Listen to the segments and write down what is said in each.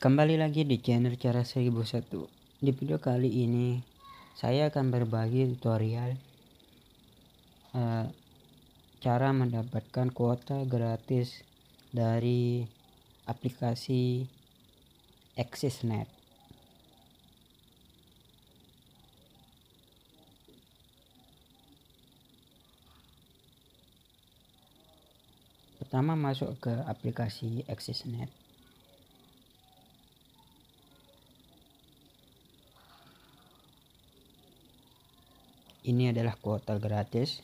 Kembali lagi di channel Cara 1001. Di video kali ini saya akan berbagi tutorial uh, cara mendapatkan kuota gratis dari aplikasi AccessNet. Pertama masuk ke aplikasi AccessNet. Ini adalah kuota gratis,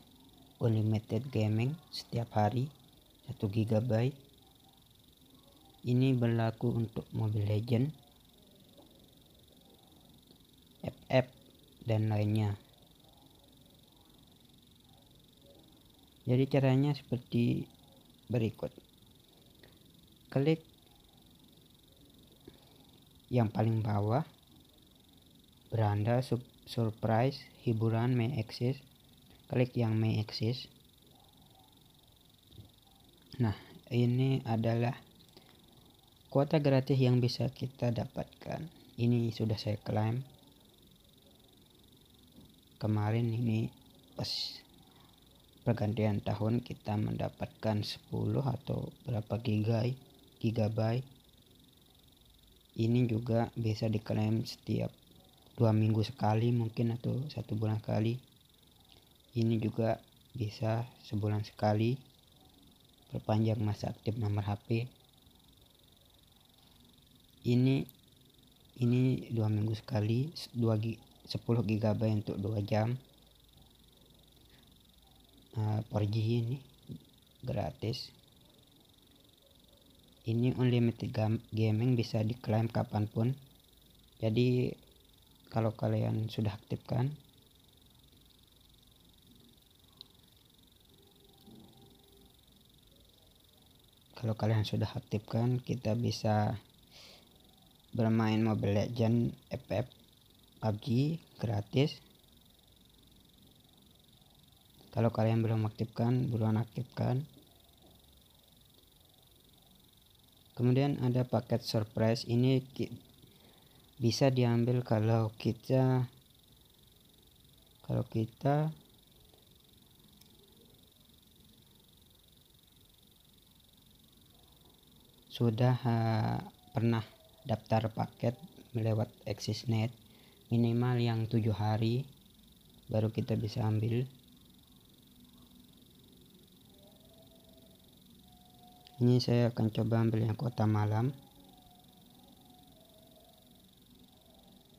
unlimited gaming setiap hari, 1 GB. Ini berlaku untuk Mobile Legend, FF dan lainnya. Jadi caranya seperti berikut. Klik yang paling bawah beranda sub surprise hiburan may exist klik yang may exist nah ini adalah kuota gratis yang bisa kita dapatkan ini sudah saya klaim kemarin ini pas pergantian tahun kita mendapatkan 10 atau berapa giga gigabyte ini juga bisa diklaim setiap dua minggu sekali mungkin atau satu bulan sekali ini juga bisa sebulan sekali perpanjang masa aktif nomor HP ini ini dua minggu sekali 2 10 GB untuk dua jam uh, ah, 4 G ini gratis ini unlimited gaming bisa diklaim kapanpun jadi kalau kalian sudah aktifkan kalau kalian sudah aktifkan kita bisa bermain Mobile Legend FF PUBG gratis kalau kalian belum aktifkan buruan aktifkan kemudian ada paket surprise ini bisa diambil kalau kita kalau kita sudah uh, pernah daftar paket lewat Exisnet minimal yang tujuh hari baru kita bisa ambil ini saya akan coba ambil yang kota malam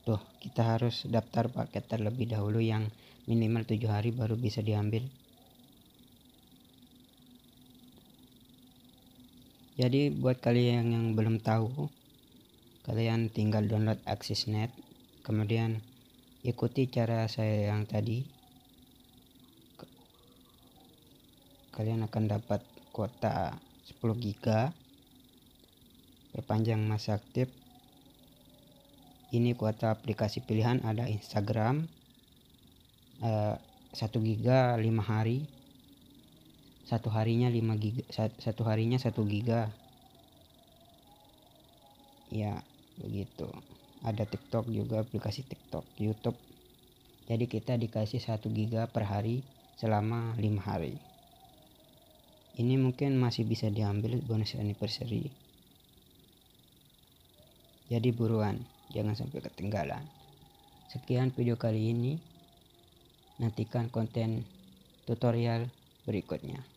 tuh kita harus daftar paket terlebih dahulu yang minimal tujuh hari baru bisa diambil jadi buat kalian yang belum tahu kalian tinggal download AccessNet kemudian ikuti cara saya yang tadi kalian akan dapat kuota 10 giga perpanjang masa aktif ini kuota aplikasi pilihan ada Instagram eh, satu giga lima hari satu harinya lima giga satu harinya satu giga ya begitu ada TikTok juga aplikasi TikTok YouTube jadi kita dikasih satu giga per hari selama lima hari ini mungkin masih bisa diambil bonus anniversary jadi buruan, jangan sampai ketinggalan. Sekian video kali ini. Nantikan konten tutorial berikutnya.